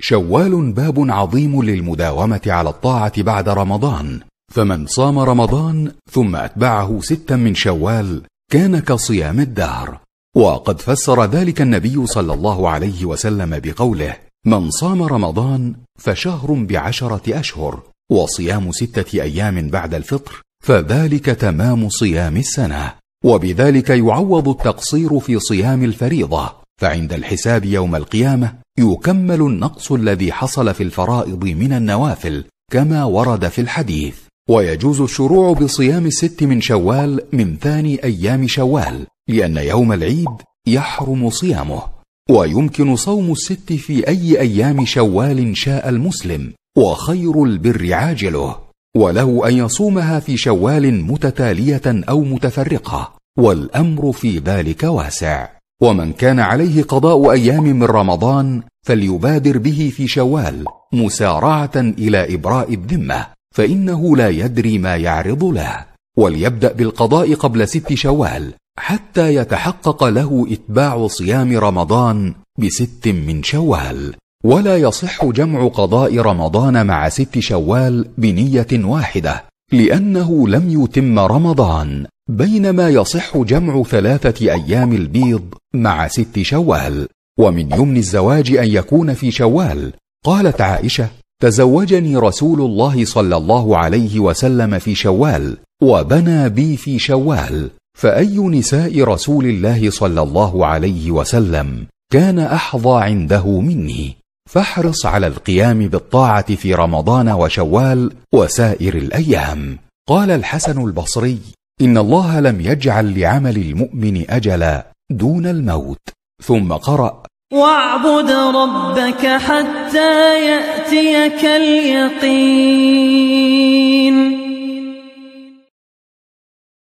شوال باب عظيم للمداومه على الطاعه بعد رمضان فمن صام رمضان ثم اتبعه ستا من شوال كان كصيام الدهر وقد فسر ذلك النبي صلى الله عليه وسلم بقوله من صام رمضان فشهر بعشره اشهر وصيام سته ايام بعد الفطر فذلك تمام صيام السنه وبذلك يعوض التقصير في صيام الفريضه فعند الحساب يوم القيامه يكمل النقص الذي حصل في الفرائض من النوافل كما ورد في الحديث ويجوز الشروع بصيام الست من شوال من ثاني ايام شوال لان يوم العيد يحرم صيامه ويمكن صوم الست في اي ايام شوال شاء المسلم وخير البر عاجله وله ان يصومها في شوال متتاليه او متفرقه والامر في ذلك واسع ومن كان عليه قضاء ايام من رمضان فليبادر به في شوال مسارعه الى ابراء الذمه فانه لا يدري ما يعرض له وليبدا بالقضاء قبل ست شوال حتى يتحقق له اتباع صيام رمضان بست من شوال ولا يصح جمع قضاء رمضان مع ست شوال بنيه واحده لانه لم يتم رمضان بينما يصح جمع ثلاثة أيام البيض مع ست شوال ومن يمن الزواج أن يكون في شوال قالت عائشة تزوجني رسول الله صلى الله عليه وسلم في شوال وبنى بي في شوال فأي نساء رسول الله صلى الله عليه وسلم كان أحظى عنده مني فاحرص على القيام بالطاعة في رمضان وشوال وسائر الأيام قال الحسن البصري ان الله لم يجعل لعمل المؤمن اجلا دون الموت ثم قرا واعبد ربك حتى ياتيك اليقين